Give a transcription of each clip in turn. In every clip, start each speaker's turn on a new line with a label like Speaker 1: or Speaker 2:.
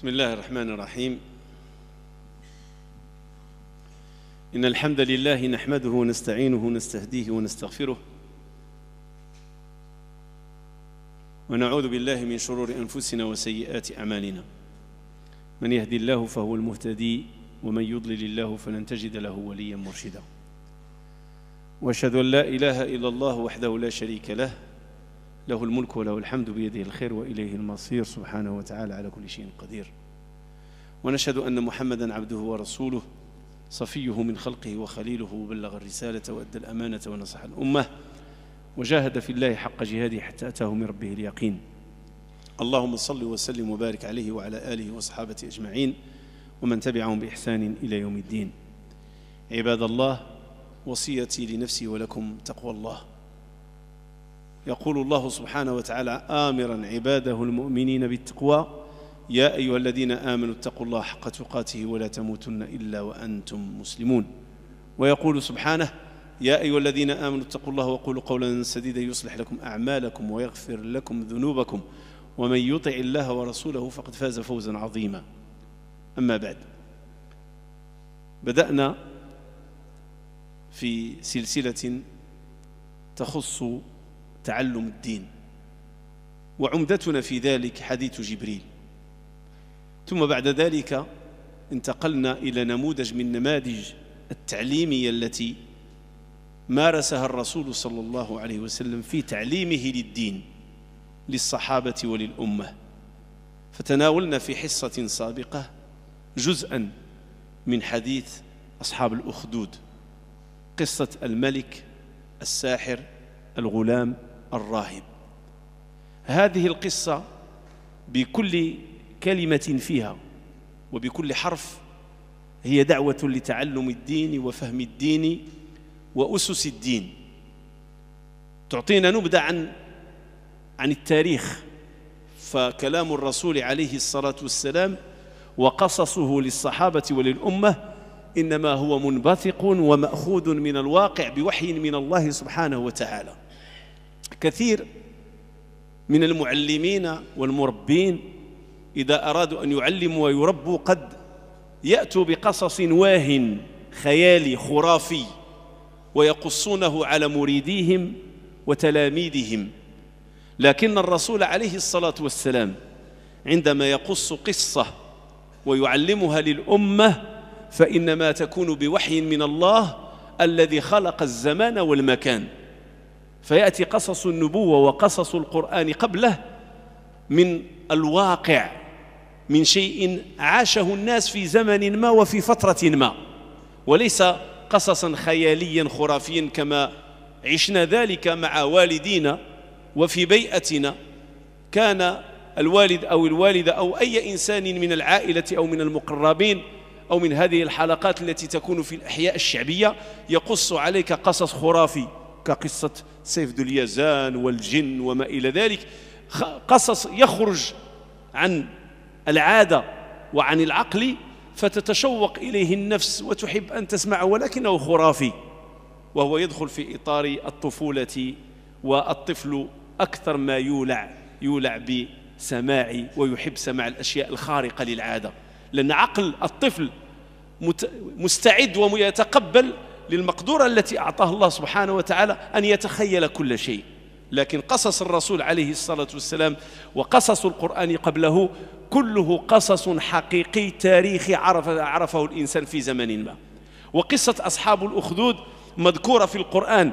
Speaker 1: بسم الله الرحمن الرحيم إن الحمد لله نحمده ونستعينه ونستهديه ونستغفره ونعوذ بالله من شرور أنفسنا وسيئات أعمالنا من يهدي الله فهو المهتدي ومن يضلل الله فلن تجد له وليا مرشدا
Speaker 2: واشهد أن لا
Speaker 1: إله إلا الله وحده لا شريك له له الملك وله الحمد بيده الخير وإليه المصير سبحانه وتعالى على كل شيء قدير ونشهد أن محمدا عبده ورسوله صفيه من خلقه وخليله وبلغ الرسالة وأدى الأمانة ونصح الأمة وجاهد في الله حق جهاده حتى أتاه من ربه اليقين اللهم صل وسلم وبارك عليه وعلى آله واصحابه أجمعين ومن تبعهم بإحسان إلى يوم الدين عباد الله وصيتي لنفسي ولكم تقوى الله يقول الله سبحانه وتعالى آمرا عباده المؤمنين بالتقوى يا أيها الذين آمنوا اتقوا الله حق تقاته ولا تموتن إلا وأنتم مسلمون ويقول سبحانه يا أيها الذين آمنوا اتقوا الله وقولوا قولا سديدا يصلح لكم أعمالكم ويغفر لكم ذنوبكم ومن يطع الله ورسوله فقد فاز فوزا عظيما أما بعد بدأنا في سلسلة تخص تعلم الدين وعمدتنا في ذلك حديث جبريل ثم بعد ذلك انتقلنا إلى نموذج من نماذج التعليمية التي مارسها الرسول صلى الله عليه وسلم في تعليمه للدين للصحابة وللأمة فتناولنا في حصة سابقة جزءا من حديث أصحاب الأخدود قصة الملك الساحر الغلام الراهب هذه القصة بكل كلمة فيها وبكل حرف هي دعوة لتعلم الدين وفهم الدين وأسس الدين تعطينا نبذة عن عن التاريخ فكلام الرسول عليه الصلاة والسلام وقصصه للصحابة وللأمة إنما هو منبثق ومأخوذ من الواقع بوحي من الله سبحانه وتعالى كثير من المعلمين والمربين إذا أرادوا أن يعلموا ويربوا قد يأتوا بقصص واهٍ خيالي خرافي ويقصونه على مريديهم وتلاميذهم لكن الرسول عليه الصلاة والسلام عندما يقص قصة ويعلمها للأمة فإنما تكون بوحي من الله الذي خلق الزمان والمكان فيأتي قصص النبوة وقصص القرآن قبله من الواقع من شيء عاشه الناس في زمن ما وفي فترة ما وليس قصصا خياليا خرافيا كما عشنا ذلك مع والدينا وفي بيئتنا كان الوالد أو الوالدة أو أي إنسان من العائلة أو من المقربين أو من هذه الحلقات التي تكون في الأحياء الشعبية يقص عليك قصص خرافي كقصة سيف ذو اليزان والجن وما إلى ذلك قصص يخرج عن العادة وعن العقل فتتشوق إليه النفس وتحب أن تسمعه ولكنه خرافي وهو يدخل في إطار الطفولة والطفل أكثر ما يولع يولع بسماع ويحب سماع الأشياء الخارقة للعادة لأن عقل الطفل مستعد ويتقبل للمقدورة التي أعطاه الله سبحانه وتعالى أن يتخيل كل شيء لكن قصص الرسول عليه الصلاة والسلام وقصص القرآن قبله كله قصص حقيقي تاريخي عرف عرفه الإنسان في زمن ما وقصة أصحاب الأخدود مذكورة في القرآن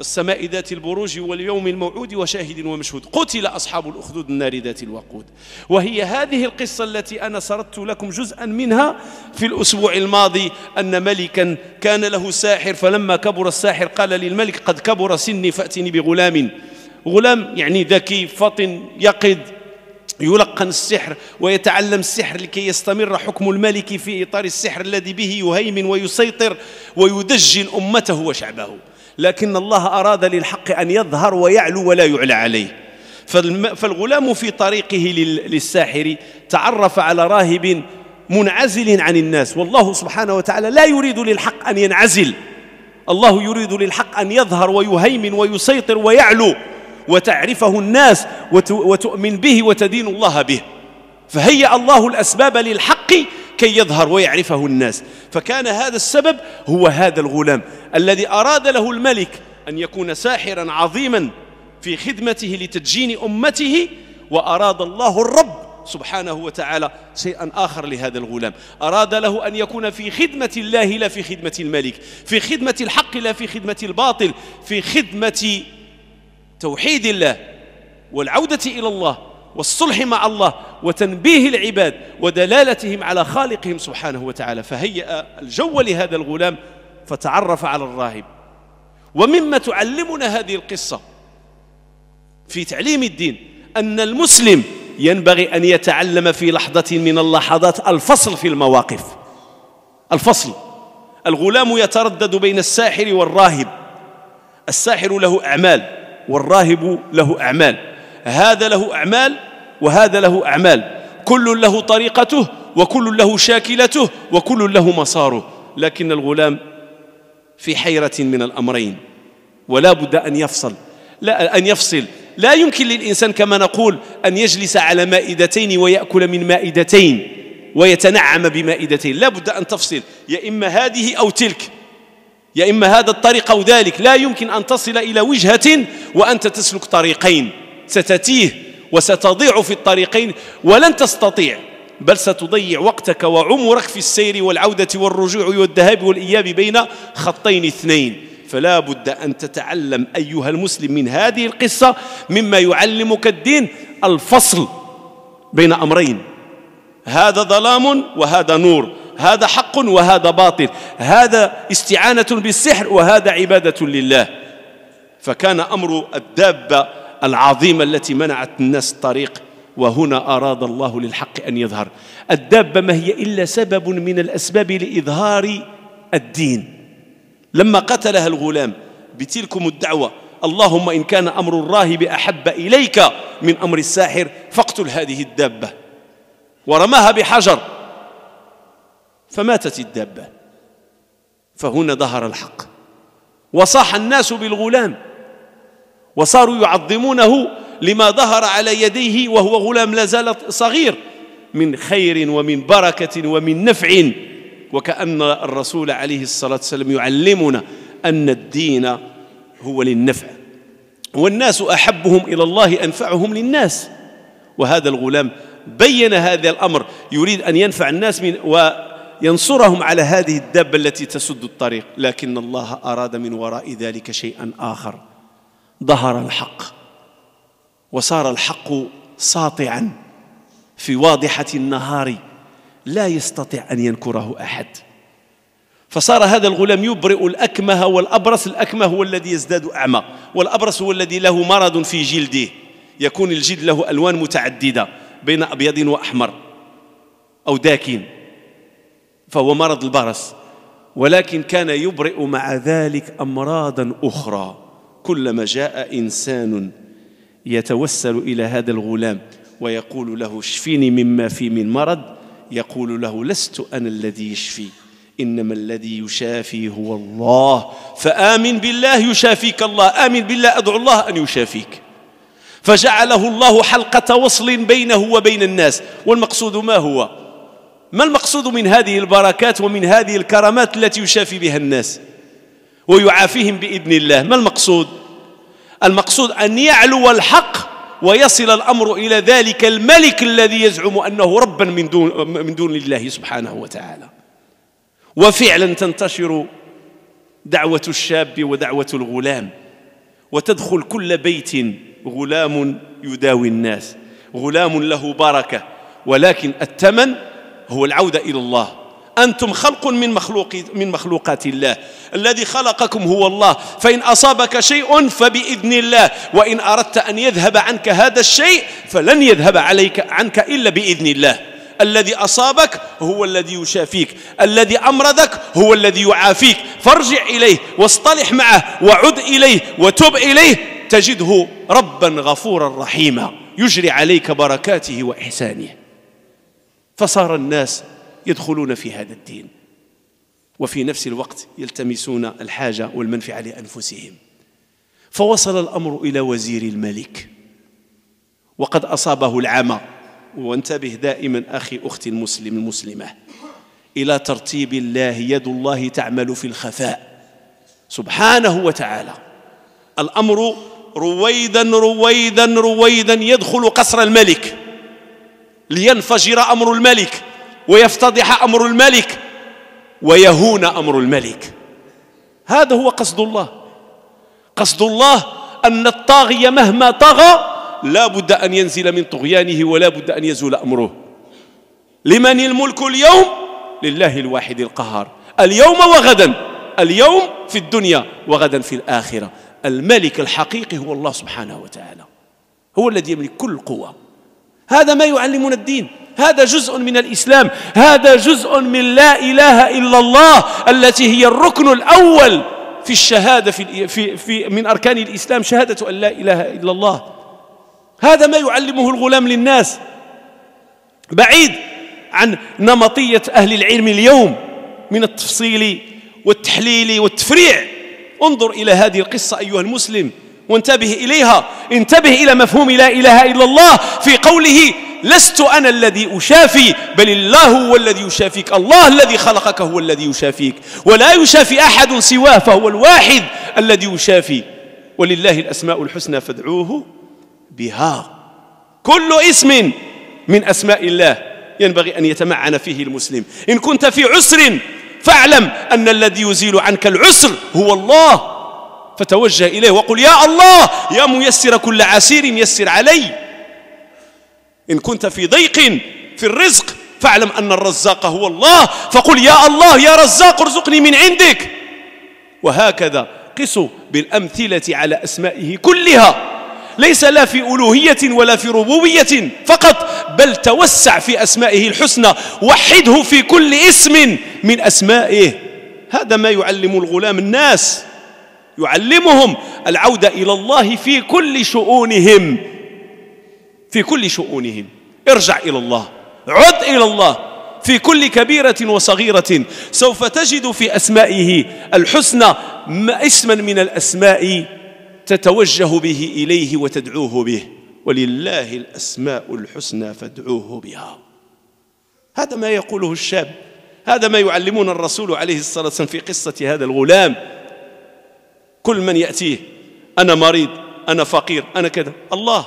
Speaker 1: السماء ذات البروج واليوم الموعود وشاهد ومشهود قتل أصحاب الأخدود النار ذات الوقود وهي هذه القصة التي أنا سردت لكم جزءا منها في الأسبوع الماضي أن ملكا كان له ساحر فلما كبر الساحر قال للملك قد كبر سني فأتني بغلام غلام يعني ذكي فطن يقد يلقن السحر ويتعلم السحر لكي يستمر حكم الملك في إطار السحر الذي به يهيمن ويسيطر ويدجن أمته وشعبه لكن الله أراد للحق أن يظهر ويعلو ولا يعلى عليه فالغلام في طريقه للساحر تعرف على راهب منعزل عن الناس والله سبحانه وتعالى لا يريد للحق أن ينعزل الله يريد للحق أن يظهر ويهيمن ويسيطر ويعلو وتعرفه الناس وتؤمن به وتدين الله به فهيأ الله الأسباب للحق كي يظهر ويعرفه الناس فكان هذا السبب هو هذا الغلام الذي أراد له الملك أن يكون ساحرا عظيما في خدمته لتدجين أمته وأراد الله الرب سبحانه وتعالى شيئا آخر لهذا الغلام أراد له أن يكون في خدمة الله لا في خدمة الملك في خدمة الحق لا في خدمة الباطل في خدمة توحيد الله والعودة إلى الله والصلح مع الله وتنبيه العباد ودلالتهم على خالقهم سبحانه وتعالى فهيأ الجو لهذا الغلام فتعرف على الراهب ومما تعلمنا هذه القصة في تعليم الدين أن المسلم ينبغي أن يتعلم في لحظة من اللحظات الفصل في المواقف الفصل الغلام يتردد بين الساحر والراهب الساحر له أعمال والراهب له أعمال هذا له أعمال وهذا له أعمال كل له طريقته وكل له شاكلته وكل له مساره لكن الغلام في حيرة من الأمرين ولا بد أن يفصل لا أن يفصل لا يمكن للإنسان كما نقول أن يجلس على مائدتين ويأكل من مائدتين ويتنعم بمائدتين لا بد أن تفصل يا إما هذه أو تلك يا إما هذا الطريق أو ذلك لا يمكن أن تصل إلى وجهة وأنت تسلك طريقين ستتيه وستضيع في الطريقين ولن تستطيع بل ستضيع وقتك وعمرك في السير والعودة والرجوع والذهاب والإياب بين خطين اثنين فلا بد أن تتعلم أيها المسلم من هذه القصة مما يعلمك الدين الفصل بين أمرين هذا ظلام وهذا نور هذا حق وهذا باطل هذا استعانة بالسحر وهذا عبادة لله فكان أمر الدابة العظيمة التي منعت الناس الطريق وهنا أراد الله للحق أن يظهر الدابة ما هي إلا سبب من الأسباب لإظهار الدين لما قتلها الغلام بتلكم الدعوة اللهم إن كان أمر الراهب أحب إليك من أمر الساحر فاقتل هذه الدابة ورماها بحجر فماتت الدابة فهنا ظهر الحق وصاح الناس بالغلام وصاروا يعظمونه لما ظهر على يديه وهو غلام لا زال صغير من خير ومن بركة ومن نفع وكأن الرسول عليه الصلاة والسلام يعلمنا أن الدين هو للنفع والناس أحبهم إلى الله أنفعهم للناس وهذا الغلام بين هذا الأمر يريد أن ينفع الناس من وينصرهم على هذه الدابة التي تسد الطريق لكن الله أراد من وراء ذلك شيئا آخر ظهر الحق وصار الحق ساطعا في واضحه النهار لا يستطيع ان ينكره احد فصار هذا الغلام يبرئ الاكمه والابرص الاكمه هو الذي يزداد اعمى والابرص هو الذي له مرض في جلده يكون الجلد له الوان متعدده بين ابيض واحمر او داكن فهو مرض البرص ولكن كان يبرئ مع ذلك امراضا اخرى كلما جاء انسان يتوسل الى هذا الغلام ويقول له اشفيني مما في من مرض يقول له لست انا الذي يشفي انما الذي يشافي هو الله فامن بالله يشافيك الله امن بالله ادعو الله ان يشافيك فجعله الله حلقه وصل بينه وبين الناس والمقصود ما هو ما المقصود من هذه البركات ومن هذه الكرامات التي يشافي بها الناس ويعافيهم باذن الله ما المقصود المقصود ان يعلو الحق ويصل الامر الى ذلك الملك الذي يزعم انه ربا من دون من دون الله سبحانه وتعالى وفعلا تنتشر دعوه الشاب ودعوه الغلام وتدخل كل بيت غلام يداوي الناس غلام له بركه ولكن الثمن هو العوده الى الله أنتم خلق من مخلوق من مخلوقات الله الذي خلقكم هو الله فإن أصابك شيء فبإذن الله وإن أردت أن يذهب عنك هذا الشيء فلن يذهب عليك عنك إلا بإذن الله الذي أصابك هو الذي يشافيك الذي أمرضك هو الذي يعافيك فارجع إليه واصطلح معه وعد إليه وتب إليه تجده ربا غفورا رحيما يجري عليك بركاته وإحسانه فصار الناس يدخلون في هذا الدين وفي نفس الوقت يلتمسون الحاجة والمنفعة لأنفسهم فوصل الأمر إلى وزير الملك وقد أصابه العمى وانتبه دائما أخي أختي المسلم المسلمة إلى ترتيب الله يد الله تعمل في الخفاء سبحانه وتعالى الأمر رويدا رويدا رويدا يدخل قصر الملك لينفجر أمر الملك ويفتضح امر الملك ويهون امر الملك هذا هو قصد الله قصد الله ان الطاغيه مهما طغى لا بد ان ينزل من طغيانه ولا بد ان يزول امره لمن الملك اليوم لله الواحد القهار اليوم وغدا اليوم في الدنيا وغدا في الاخره الملك الحقيقي هو الله سبحانه وتعالى هو الذي يملك كل القوه هذا ما يعلمنا الدين هذا جزء من الإسلام هذا جزء من لا إله إلا الله التي هي الركن الأول في الشهادة في, في, في من أركان الإسلام شهادة أن لا إله إلا الله هذا ما يعلمه الغلام للناس بعيد عن نمطية أهل العلم اليوم من التفصيل والتحليل والتفريع انظر إلى هذه القصة أيها المسلم وانتبه إليها انتبه إلى مفهوم لا إله إلا الله في قوله لست أنا الذي أشافي بل الله هو الذي يشافيك الله الذي خلقك هو الذي يشافيك ولا يشافي أحد سواه فهو الواحد الذي يشافي ولله الأسماء الحسنى فادعوه بها كل اسم من أسماء الله ينبغي أن يتمعن فيه المسلم إن كنت في عسر فاعلم أن الذي يزيل عنك العسر هو الله فتوجه إليه وقل يا الله يا ميسر كل عسير يسر علي إن كنت في ضيق في الرزق فاعلم أن الرزاق هو الله فقل يا الله يا رزاق ارزقني من عندك وهكذا قسوا بالأمثلة على أسمائه كلها ليس لا في ألوهية ولا في ربوبية فقط بل توسع في أسمائه الحسنى وحده في كل اسم من أسمائه هذا ما يعلم الغلام الناس يعلمهم العودة إلى الله في كل شؤونهم في كل شؤونهم ارجع إلى الله عد إلى الله في كل كبيرة وصغيرة سوف تجد في أسمائه الحسنى اسما من الأسماء تتوجه به إليه وتدعوه به ولله الأسماء الحسنى فادعوه بها هذا ما يقوله الشاب هذا ما يعلمون الرسول عليه الصلاة والسلام في قصة هذا الغلام كل من يأتيه أنا مريض أنا فقير أنا كذا الله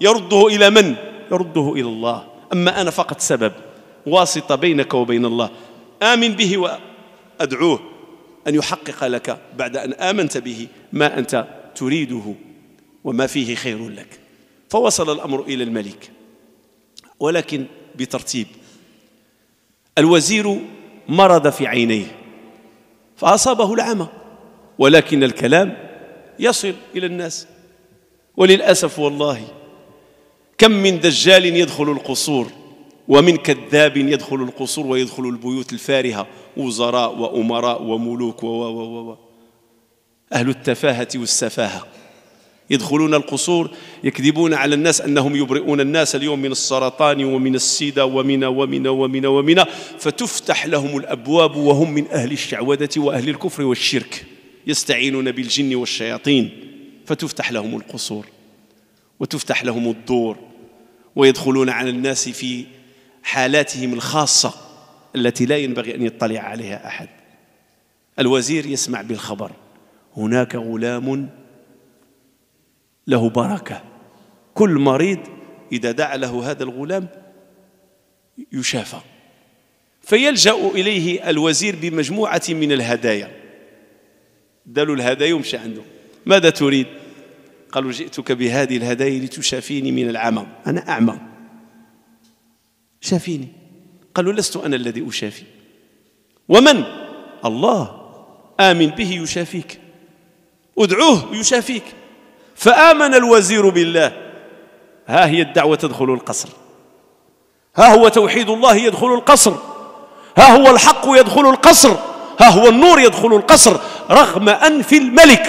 Speaker 1: يرده إلى من؟ يرده إلى الله أما أنا فقط سبب واسطة بينك وبين الله آمن به وأدعوه أن يحقق لك بعد أن آمنت به ما أنت تريده وما فيه خير لك فوصل الأمر إلى الملك ولكن بترتيب الوزير مرض في عينيه فأصابه العمى ولكن الكلام يصل إلى الناس وللأسف والله كم من دجال يدخل القصور ومن كذاب يدخل القصور ويدخل البيوت الفارهة وزراء وأمراء وملوك و و و و أهل التفاهة والسفاهة يدخلون القصور يكذبون على الناس أنهم يبرئون الناس اليوم من السرطان ومن السيدة ومن ومن ومن ومن فتفتح لهم الأبواب وهم من أهل الشعوذة وأهل الكفر والشرك يستعينون بالجن والشياطين فتفتح لهم القصور وتفتح لهم الدور ويدخلون على الناس في حالاتهم الخاصة التي لا ينبغي أن يطلع عليها أحد الوزير يسمع بالخبر هناك غلام له بركة كل مريض إذا دعا له هذا الغلام يشافى فيلجأ إليه الوزير بمجموعة من الهدايا دالوا الهدايا ومشى عنده ماذا تريد قالوا جئتك بهذه الهدايا لتشافيني من العمى أنا أعمى شافيني قالوا لست أنا الذي أشافي ومن الله آمن به يشافيك ادعوه يشافيك فآمن الوزير بالله ها هي الدعوة تدخل القصر ها هو توحيد الله يدخل القصر ها هو الحق يدخل القصر ها هو النور يدخل القصر رغم أنف الملك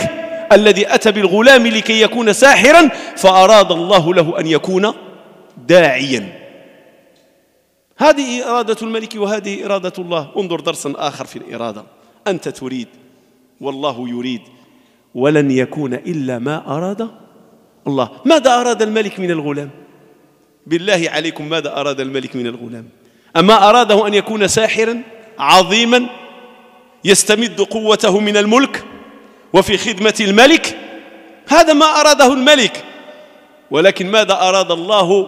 Speaker 1: الذي أتى بالغلام لكي يكون ساحرا فأراد الله له أن يكون داعيا هذه إرادة الملك وهذه إرادة الله انظر درسا آخر في الإرادة أنت تريد والله يريد ولن يكون إلا ما أراد الله ماذا أراد الملك من الغلام بالله عليكم ماذا أراد الملك من الغلام أما أراده أن يكون ساحرا عظيما يستمد قوته من الملك وفي خدمة الملك هذا ما أراده الملك ولكن ماذا أراد الله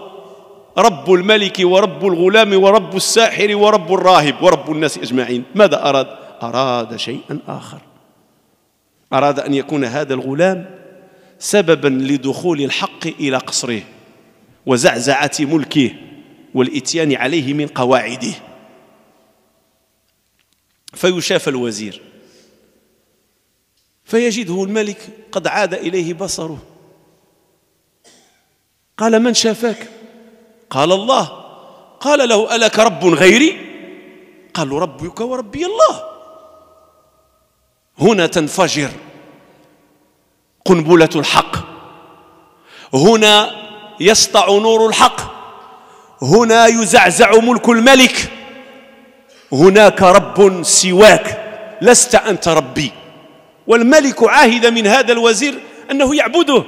Speaker 1: رب الملك ورب الغلام ورب الساحر ورب الراهب ورب الناس أجمعين ماذا أراد؟ أراد شيئا آخر أراد أن يكون هذا الغلام سببا لدخول الحق إلى قصره وزعزعة ملكه والإتيان عليه من قواعده فيشاف الوزير فيجده الملك قد عاد اليه بصره قال من شافاك قال الله قال له الك رب غيري قال ربك وربي الله هنا تنفجر قنبله الحق هنا يسطع نور الحق هنا يزعزع ملك الملك هناك رب سواك لست أنت ربي والملك عاهد من هذا الوزير أنه يعبده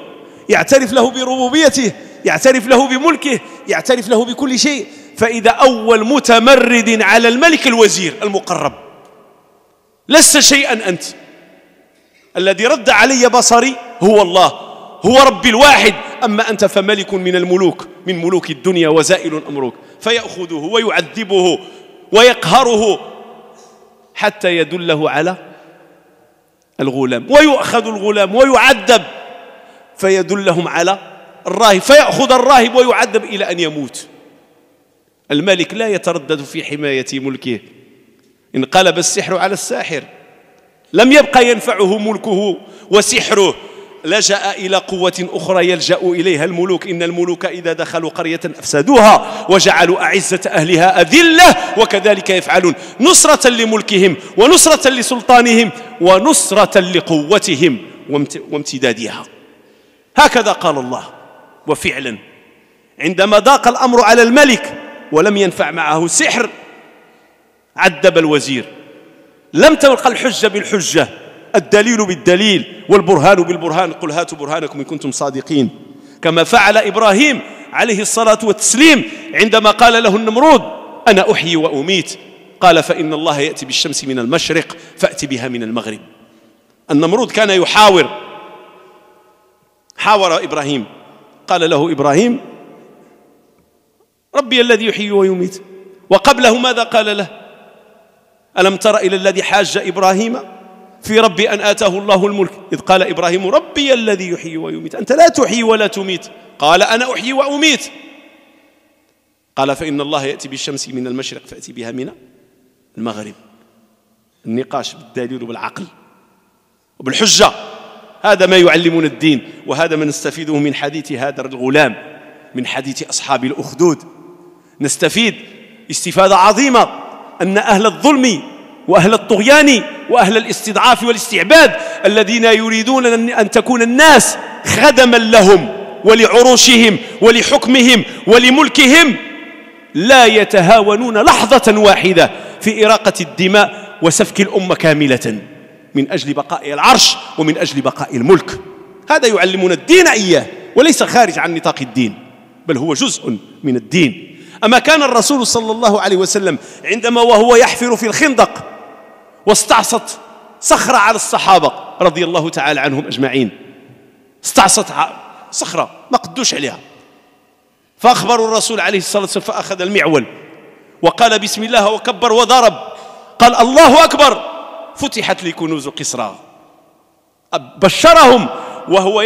Speaker 1: يعترف له بربوبيته يعترف له بملكه يعترف له بكل شيء فإذا أول متمرد على الملك الوزير المقرب لست شيئا أنت الذي رد علي بصري هو الله هو ربي الواحد أما أنت فملك من الملوك من ملوك الدنيا وزائل أمرك فيأخذه ويعذبه ويقهره حتى يدله على الغلام ويؤخذ الغلام ويعذب فيدلهم على الراهب فيأخذ الراهب ويعذب إلى أن يموت الملك لا يتردد في حماية ملكه انقلب السحر على الساحر لم يبقى ينفعه ملكه وسحره لجأ إلى قوة أخرى يلجأ إليها الملوك إن الملوك إذا دخلوا قرية أفسدوها وجعلوا أعزة أهلها أذلة وكذلك يفعلون نصرة لملكهم ونصرة لسلطانهم ونصرة لقوتهم وامتدادها هكذا قال الله وفعلا عندما ضاق الأمر على الملك ولم ينفع معه سحر عدب الوزير لم تلقى الحجة بالحجة الدليل بالدليل والبرهان بالبرهان قل هاتوا برهانكم إن كنتم صادقين كما فعل إبراهيم عليه الصلاة والتسليم عندما قال له النمرود أنا أحيي وأميت قال فإن الله يأتي بالشمس من المشرق فأتي بها من المغرب النمرود كان يحاور حاور إبراهيم قال له إبراهيم ربي الذي يحيي ويميت وقبله ماذا قال له ألم تر إلى الذي حاج إبراهيم في ربي أن آتاه الله الملك إذ قال إبراهيم ربي الذي يحيي ويميت أنت لا تحيي ولا تميت قال أنا أحيي وأميت قال فإن الله يأتي بالشمس من المشرق فأتي بها من المغرب النقاش بالدليل وبالعقل وبالحجة هذا ما يعلمنا الدين وهذا ما نستفيده من حديث هذا الغلام من حديث أصحاب الأخدود نستفيد استفادة عظيمة أن أهل الظلم واهل الطغيان واهل الاستضعاف والاستعباد الذين يريدون ان تكون الناس خدما لهم ولعروشهم ولحكمهم ولملكهم لا يتهاونون لحظه واحده في اراقه الدماء وسفك الامه كامله من اجل بقاء العرش ومن اجل بقاء الملك هذا يعلمنا الدين اياه وليس خارج عن نطاق الدين بل هو جزء من الدين اما كان الرسول صلى الله عليه وسلم عندما وهو يحفر في الخندق واستعصت صخرة على الصحابة رضي الله تعالى عنهم أجمعين استعصت صخرة ما قدوش عليها فأخبروا الرسول عليه الصلاة والسلام فأخذ المعول وقال بسم الله وكبر وضرب قال الله أكبر فتحت لي كنوز قسرى بشرهم وهو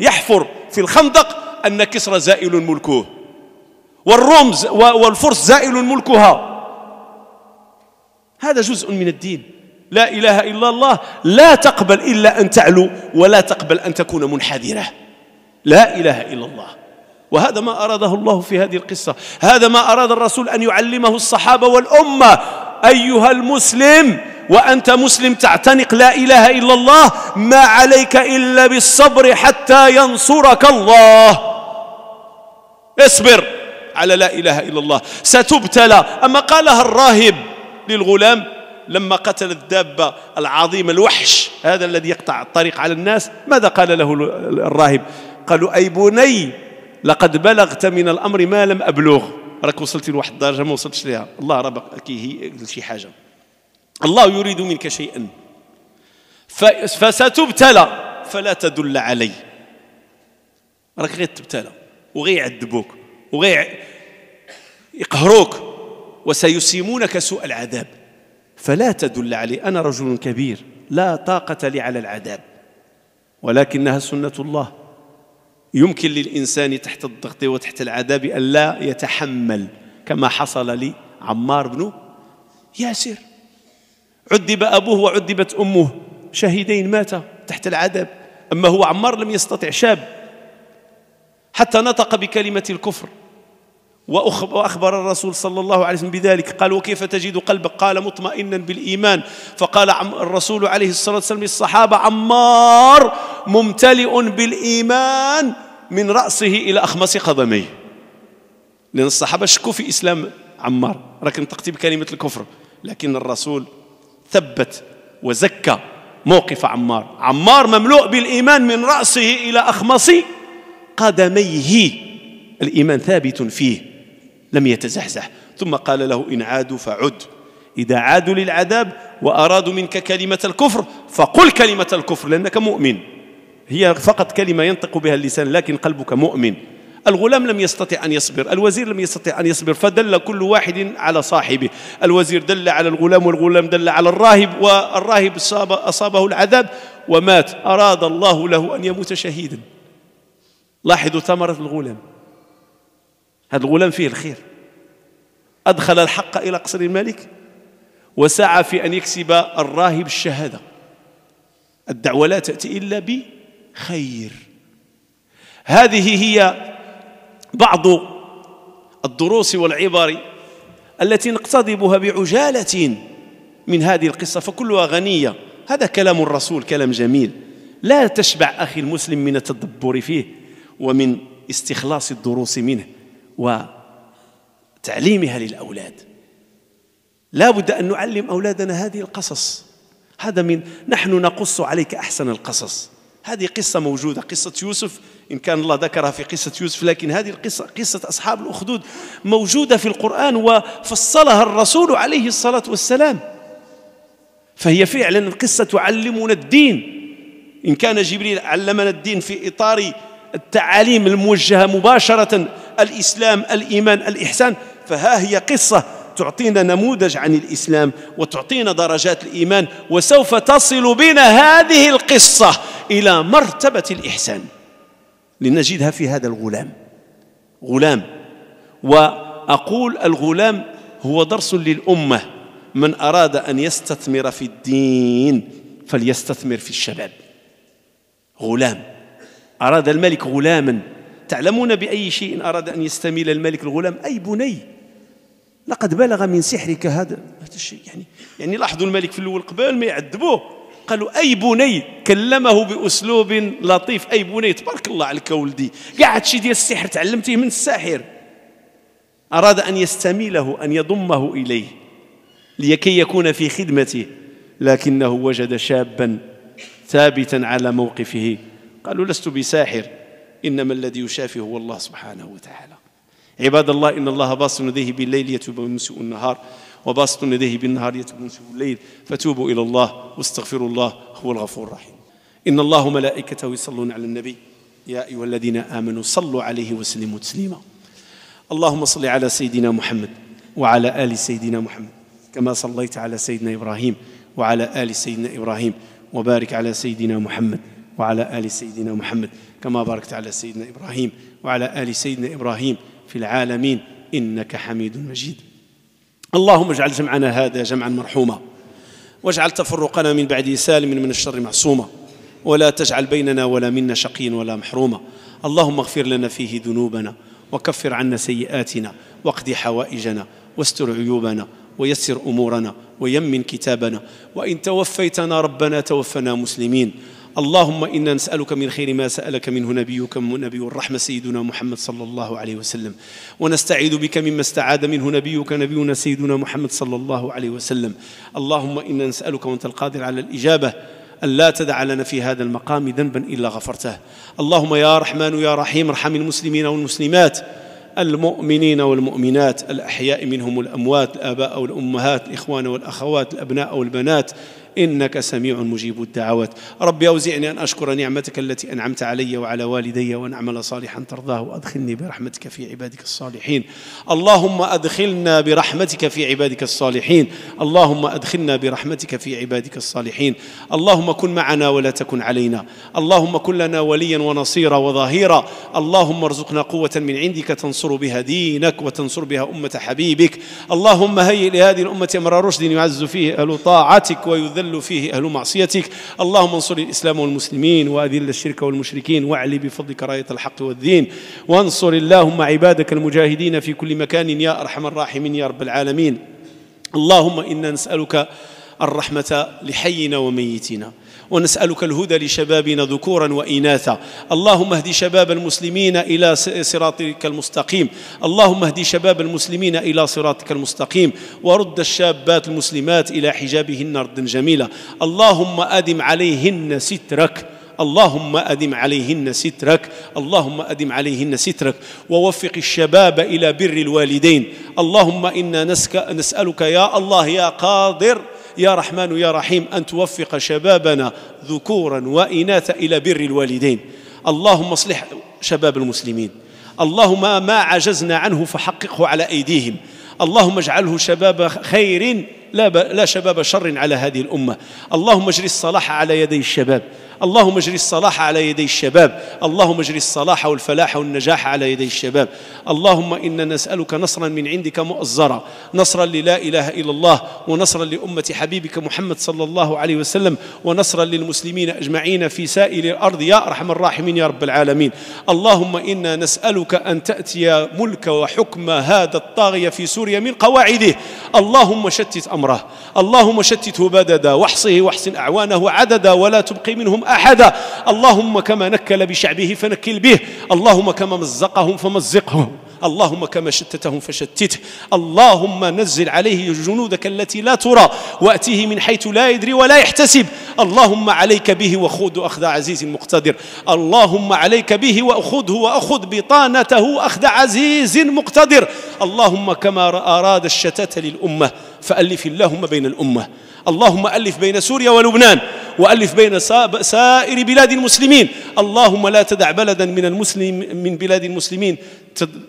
Speaker 1: يحفر في الخندق أن كسرى زائل ملكه والروم والفرس زائل ملكها هذا جزء من الدين لا إله إلا الله لا تقبل إلا أن تعلو ولا تقبل أن تكون منحدرة لا إله إلا الله وهذا ما أراده الله في هذه القصة هذا ما أراد الرسول أن يعلمه الصحابة والأمة أيها المسلم وأنت مسلم تعتنق لا إله إلا الله ما عليك إلا بالصبر حتى ينصرك الله اصبر على لا إله إلا الله ستبتلى أما قالها الراهب للغلام لما قتل الدابة العظيمة الوحش هذا الذي يقطع الطريق على الناس ماذا قال له الراهب قالوا أي بني لقد بلغت من الأمر ما لم أبلغ راك وصلت لواحد الدرجة ما وصلتش لها الله ربك هي شي حاجة الله يريد منك شيئا فستبتلى فلا تدل علي راك غير تبتلى وغير يعذبوك وغير يقهروك وسيسيمونك سوء العذاب فلا تدل عليه أنا رجل كبير لا طاقة لي على العذاب ولكنها سنة الله يمكن للإنسان تحت الضغط وتحت العذاب أن لا يتحمل كما حصل لي عمار بن ياسر عذب أبوه وعذبت أمه شهيدين ماتا تحت العذاب أما هو عمار لم يستطع شاب حتى نطق بكلمة الكفر وأخبر الرسول صلى الله عليه وسلم بذلك قال وكيف تجد قلبك قال مطمئنا بالإيمان فقال الرسول عليه الصلاة والسلام للصحابة عمار ممتلئ بالإيمان من رأسه إلى أخمص قدميه لأن الصحابة شكوا في إسلام عمار لكن تقتيب بكلمة الكفر لكن الرسول ثبت وزكى موقف عمار عمار مملوء بالإيمان من رأسه إلى أخمص قدميه الإيمان ثابت فيه لم يتزحزح ثم قال له إن عادوا فعد إذا عادوا للعذاب وأرادوا منك كلمة الكفر فقل كلمة الكفر لأنك مؤمن هي فقط كلمة ينطق بها اللسان لكن قلبك مؤمن الغلام لم يستطع أن يصبر الوزير لم يستطع أن يصبر فدل كل واحد على صاحبه الوزير دل على الغلام والغلام دل على الراهب والراهب أصابه العذاب ومات أراد الله له أن يموت شهيدا لاحظوا ثمرة الغلام هذا الغلام فيه الخير أدخل الحق إلى قصر الملك وسعى في أن يكسب الراهب الشهادة الدعوة لا تأتي إلا بخير هذه هي بعض الدروس والعبر التي نقتضبها بعجالة من هذه القصة فكلها غنية هذا كلام الرسول كلام جميل لا تشبع أخي المسلم من التدبر فيه ومن استخلاص الدروس منه وتعليمها للأولاد لا بد أن نعلم أولادنا هذه القصص هذا من نحن نقص عليك أحسن القصص هذه قصة موجودة قصة يوسف إن كان الله ذكرها في قصة يوسف لكن هذه القصة قصة أصحاب الأخدود موجودة في القرآن وفصلها الرسول عليه الصلاة والسلام فهي فعلا قصة تعلمنا الدين إن كان جبريل علمنا الدين في إطار التعاليم الموجهة مباشرة الإسلام الإيمان الإحسان فها هي قصة تعطينا نموذج عن الإسلام وتعطينا درجات الإيمان وسوف تصل بنا هذه القصة إلى مرتبة الإحسان لنجدها في هذا الغلام غلام وأقول الغلام هو درس للأمة من أراد أن يستثمر في الدين فليستثمر في الشباب غلام أراد الملك غلاما تعلمون بأي شيء أراد أن يستميل الملك الغلام أي بني لقد بلغ من سحرك هذا هذا الشيء يعني يعني لاحظوا الملك في الأول قبل ما يعذبوه قالوا أي بني كلمه بأسلوب لطيف أي بني تبارك الله عليك ولدي قاعد شي ديال السحر تعلمتيه من الساحر أراد أن يستميله أن يضمه إليه لكي يكون في خدمته لكنه وجد شابا ثابتا على موقفه قالوا لست بساحر إنما الذي يشافي هو الله سبحانه وتعالى عباد الله إن الله باسط يديه بالليل يتوب من سوء النهار وباسط يديه بالنهار يتوب من سوء الليل فتوبوا إلى الله واستغفروا الله هو الغفور الرحيم إن الله وملائكته يصلون على النبي يا أيها الذين آمنوا صلوا عليه وسلموا تسليما اللهم صل على سيدنا محمد وعلى آل سيدنا محمد كما صليت على سيدنا إبراهيم وعلى آل سيدنا إبراهيم وبارك على سيدنا محمد وعلى آل سيدنا محمد كما باركت على سيدنا إبراهيم وعلى آل سيدنا إبراهيم في العالمين إنك حميد مجيد اللهم اجعل جمعنا هذا جمعا مرحوما واجعل تفرقنا من بعد سالم من الشر معصوما ولا تجعل بيننا ولا منا شقيا ولا محروما اللهم اغفر لنا فيه ذنوبنا وكفر عنا سيئاتنا واقض حوائجنا واستر عيوبنا ويسر امورنا ويمن كتابنا وان توفيتنا ربنا توفنا مسلمين اللهم إنا نسألك من خير ما سألك منه نبيك نبي الرحمة سيدنا محمد صلى الله عليه وسلم ونستعيذ بك مما استعاذ منه نبيك نبينا سيدنا محمد صلى الله عليه وسلم اللهم إنا نسألك وأنت القادر على الإجابة ألا تدع لنا في هذا المقام ذنبا إلا غفرته اللهم يا رحمن يا رحيم ارحم المسلمين والمسلمات المؤمنين والمؤمنات الأحياء منهم والأموات الآباء والأمهات الإخوان والأخوات الأبناء والبنات إنك سميع مجيب الدعوات ربي أوزعني أن أشكر نعمتك التي أنعمت علي وعلى والدي وأن أعمل صالحا ترضاه وأدخلني برحمتك في عبادك الصالحين اللهم أدخلنا برحمتك في عبادك الصالحين اللهم أدخلنا برحمتك في عبادك الصالحين اللهم كن معنا ولا تكن علينا اللهم كن لنا وليا ونصيرا وظهيرا اللهم ارزقنا قوة من عندك تنصر بها دينك وتنصر بها أمة حبيبك اللهم هيئ لهذه الأمة أمر رشد يعز فيه أهل طاعتك ويذل ضل فيه أهل معصيتك اللهم انصر الإسلام والمسلمين وأذل الشرك والمشركين واعلي بفضلك راية الحق والدين وانصر اللهم عبادك المجاهدين في كل مكان يا أرحم الراحمين يا رب العالمين اللهم إنا نسألك الرحمة لحينا وميتنا ونسألك الهدى لشبابنا ذكورا وإناثا اللهم اهد شباب المسلمين إلى صراطك المستقيم اللهم اهد شباب المسلمين إلى صراطك المستقيم ورد الشابات المسلمات إلى حجابهن ردا جميلا اللهم أدم عليهن سترك اللهم أدم عليهن سترك اللهم أدم عليهن سترك ووفق الشباب إلى بر الوالدين اللهم إنا نسألك يا الله يا قادر يا رحمن يا رحيم أن توفق شبابنا ذكورا وإناثا إلى بر الوالدين اللهم اصلح شباب المسلمين اللهم ما عجزنا عنه فحققه على أيديهم اللهم اجعله شباب خير لا, لا شباب شر على هذه الأمة اللهم اجري الصلاح على يدي الشباب اللهم اجري الصلاح على يدي الشباب اللهم اجري الصلاح والفلاح والنجاح على يدي الشباب اللهم إنا نسألك نصرا من عندك مؤزرا نصرا للا إله إلا الله ونصرا لأمة حبيبك محمد صلى الله عليه وسلم ونصرا للمسلمين أجمعين في سائر الأرض يا أرحم الراحمين يا رب العالمين اللهم إنا نسألك أن تأتي ملك وحكم هذا الطاغية في سوريا من قواعده اللهم شتت أمره اللهم شتته بددا واحصه واحصن أعوانه عددا ولا تبقي منهم احدا اللهم كما نكل بشعبه فنكل به اللهم كما مزقهم فمزقهم اللهم كما شتتهم فشتته اللهم نزل عليه جنودك التي لا ترى وأتيه من حيث لا يدري ولا يحتسب اللهم عليك به وخذ أخذ عزيز مقتدر اللهم عليك به وأخذه وأخذ بطانته أخذ عزيز مقتدر اللهم كما أراد الشتات للأمة فألف اللهم بين الأمة اللهم ألف بين سوريا ولبنان وألف بين سائر بلاد المسلمين اللهم لا تدع بلدا من المسلم من بلاد المسلمين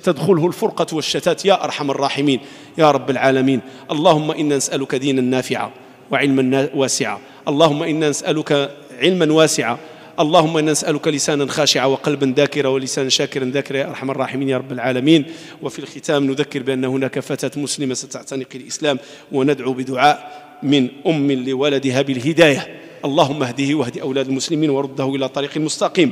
Speaker 1: تدخله الفرقة والشتات يا أرحم الراحمين يا رب العالمين اللهم إنا نسألك دينا نافعا وعلما واسعا اللهم إنا نسألك علما واسعا اللهم انا نسالك لسانا خاشعا وقلبا ذاكرا ولسانا شاكرا ذاكرا يا ارحم الراحمين يا رب العالمين وفي الختام نذكر بان هناك فتاه مسلمه ستعتنق الاسلام وندعو بدعاء من ام لولدها بالهدايه اللهم اهده واهد أولاد المسلمين ورده إلى طريق مستقيم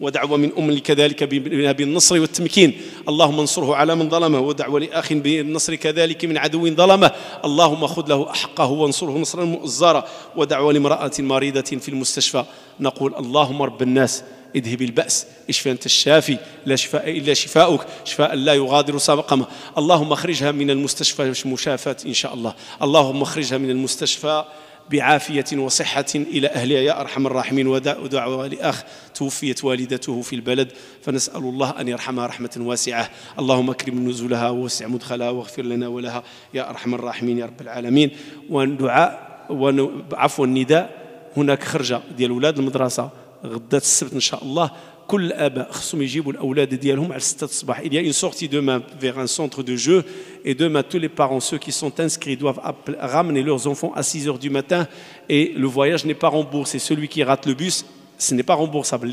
Speaker 1: ودعوة من أم كذلك بالنصر والتمكين اللهم انصره على من ظلمه ودعوة لأخ بالنصر كذلك من عدو ظلمه اللهم خذ له أحقه وانصره نصرا مؤزرا ودعوة لامرأة مريضة في المستشفى نقول اللهم رب الناس اذهب البأس اشفى أنت الشافي لا شفاء إلا شفاؤك شفاء لا يغادر سقما اللهم اخرجها من المستشفى مشافات إن شاء الله اللهم اخرجها من المستشفى بعافية وصحة إلى أهلها يا أرحم الراحمين ودعوة لأخ توفيت والدته في البلد فنسأل الله أن يرحمها رحمة واسعة اللهم اكرم نزلها ووسع مدخلها واغفر لنا ولها يا أرحم الراحمين يا رب العالمين والدعاء عفوا النداء هناك خرجة ديال أولاد المدرسة غدا السبت إن شاء الله il y a une sortie demain vers un centre de jeu et demain tous les parents ceux qui sont inscrits doivent ramener leurs enfants à 6 heures du matin et le voyage n'est pas remboursé celui qui rate le bus ce n'est pas remboursable